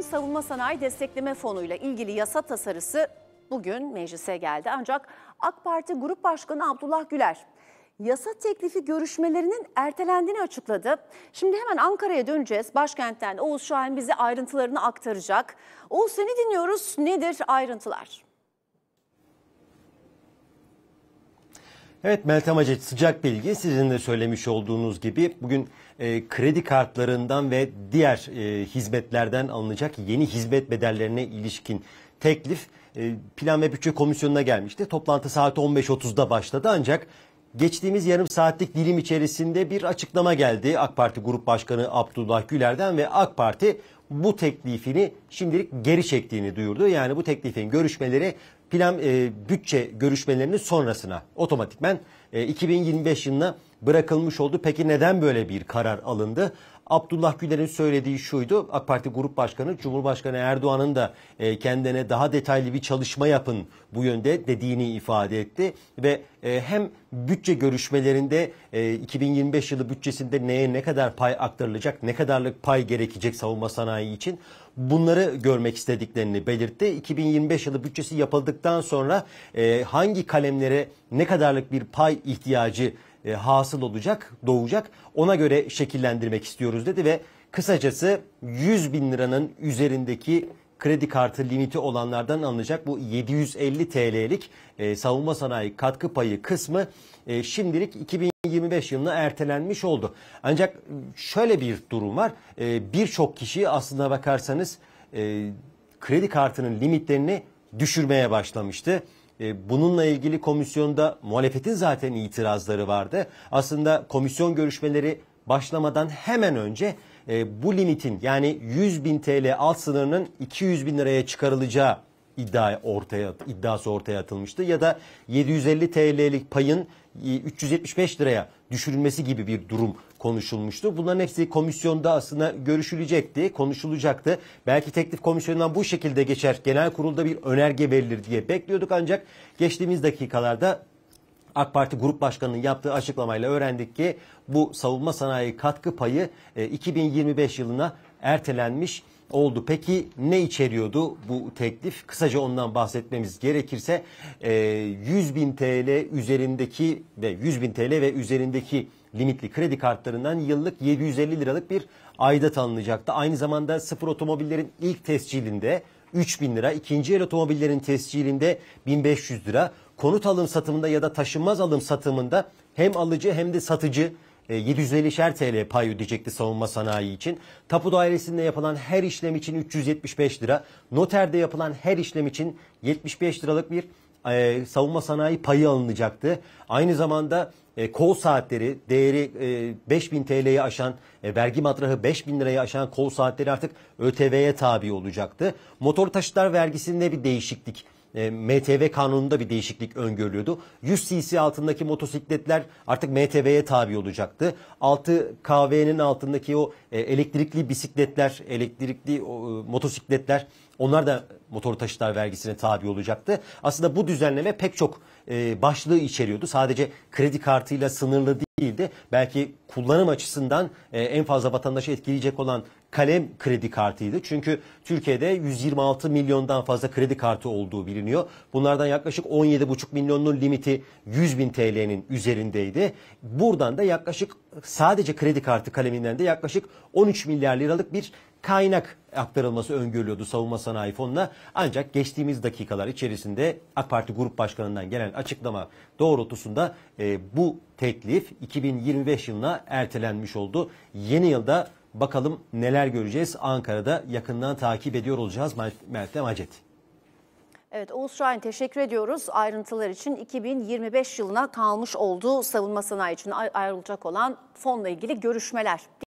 Tarım Savunma Sanayi Destekleme Fonu ile ilgili yasa tasarısı bugün meclise geldi. Ancak AK Parti Grup Başkanı Abdullah Güler yasa teklifi görüşmelerinin ertelendiğini açıkladı. Şimdi hemen Ankara'ya döneceğiz. Başkentten Oğuz Şahin bize ayrıntılarını aktaracak. Oğuz seni dinliyoruz. Nedir ayrıntılar? Evet Meltem Hacı sıcak bilgi sizin de söylemiş olduğunuz gibi bugün e, kredi kartlarından ve diğer e, hizmetlerden alınacak yeni hizmet bedellerine ilişkin teklif e, Plan ve Bütçe Komisyonu'na gelmişti. Toplantı saat 15.30'da başladı ancak geçtiğimiz yarım saatlik dilim içerisinde bir açıklama geldi. AK Parti Grup Başkanı Abdullah Güler'den ve AK Parti bu teklifini şimdilik geri çektiğini duyurdu. Yani bu teklifin görüşmeleri plan e, bütçe görüşmelerinin sonrasına otomatikmen e, 2025 yılına bırakılmış oldu. Peki neden böyle bir karar alındı? Abdullah Güler'in söylediği şuydu. AK Parti Grup Başkanı Cumhurbaşkanı Erdoğan'ın da e, kendine daha detaylı bir çalışma yapın bu yönde dediğini ifade etti ve e, hem bütçe görüşmelerinde e, 2025 yılı bütçesinde neye ne kadar pay aktarılacak, ne kadarlık pay gerekecek savunma sanayi için bunları görmek istediklerini belirtti. 2025 yılı bütçesi yapıldıktan sonra e, hangi kalemlere ne kadarlık bir pay ihtiyacı e, hasıl olacak, doğacak ona göre şekillendirmek istiyoruz dedi ve kısacası 100 bin liranın üzerindeki kredi kartı limiti olanlardan alınacak bu 750 TL'lik e, savunma sanayi katkı payı kısmı e, şimdilik 2025 yılına ertelenmiş oldu. Ancak şöyle bir durum var. E, Birçok kişi aslında bakarsanız e, kredi kartının limitlerini düşürmeye başlamıştı. E, bununla ilgili komisyonda muhalefetin zaten itirazları vardı. Aslında komisyon görüşmeleri başlamadan hemen önce e, bu limitin yani 100 bin TL alt sınırının 200 bin liraya çıkarılacağı iddia ortaya iddiası ortaya atılmıştı ya da 750 TL'lik payın 375 e, liraya düşürülmesi gibi bir durum konuşulmuştu. Bunların hepsi komisyonda aslında görüşülecekti, konuşulacaktı. Belki teklif komisyonundan bu şekilde geçer, genel kurulda bir önerge verilir diye bekliyorduk ancak geçtiğimiz dakikalarda AK Parti Grup Başkanı'nın yaptığı açıklamayla öğrendik ki bu savunma sanayi katkı payı 2025 e, yılına ertelenmiş oldu. Peki ne içeriyordu bu teklif? Kısaca ondan bahsetmemiz gerekirse 100 e, bin TL üzerindeki ve 100 bin TL ve üzerindeki limitli kredi kartlarından yıllık 750 liralık bir ayda tanınacaktı. Aynı zamanda sıfır otomobillerin ilk tescilinde 3 bin lira, ikinci el otomobillerin tescilinde 1500 lira, konut alım satımında ya da taşınmaz alım satımında hem alıcı hem de satıcı 750'şer e, TL pay ödeyecekti savunma sanayi için. Tapu dairesinde yapılan her işlem için 375 lira, noterde yapılan her işlem için 75 liralık bir e, savunma sanayi payı alınacaktı. Aynı zamanda e, kol saatleri değeri e, 5000 TL'yi aşan, e, vergi matrahı 5000 lirayı aşan kol saatleri artık ÖTV'ye tabi olacaktı. Motor taşıtlar vergisinde bir değişiklik e, MTV kanununda bir değişiklik öngörülüyordu. 100 cc altındaki motosikletler artık MTV'ye tabi olacaktı. 6 KV'nin altındaki o e, elektrikli bisikletler, elektrikli e, motosikletler onlar da motor taşıtlar vergisine tabi olacaktı. Aslında bu düzenleme pek çok başlığı içeriyordu. Sadece kredi kartıyla sınırlı değildi. Belki kullanım açısından en fazla vatandaşı etkileyecek olan kalem kredi kartıydı. Çünkü Türkiye'de 126 milyondan fazla kredi kartı olduğu biliniyor. Bunlardan yaklaşık 17,5 milyonun limiti 100 bin TL'nin üzerindeydi. Buradan da yaklaşık sadece kredi kartı kaleminden de yaklaşık 13 milyar liralık bir kaynak aktarılması öngörülüyordu savunma sanayi fonuna. Ancak geçtiğimiz dakikalar içerisinde AK Parti Grup Başkanı'ndan gelen açıklama doğrultusunda e, bu teklif 2025 yılına ertelenmiş oldu. Yeni yılda Bakalım neler göreceğiz Ankara'da yakından takip ediyor olacağız Meltem Acet. Evet Oğuz Şahin teşekkür ediyoruz. Ayrıntılar için 2025 yılına kalmış olduğu savunma sanayi için ayrılacak olan fonla ilgili görüşmeler.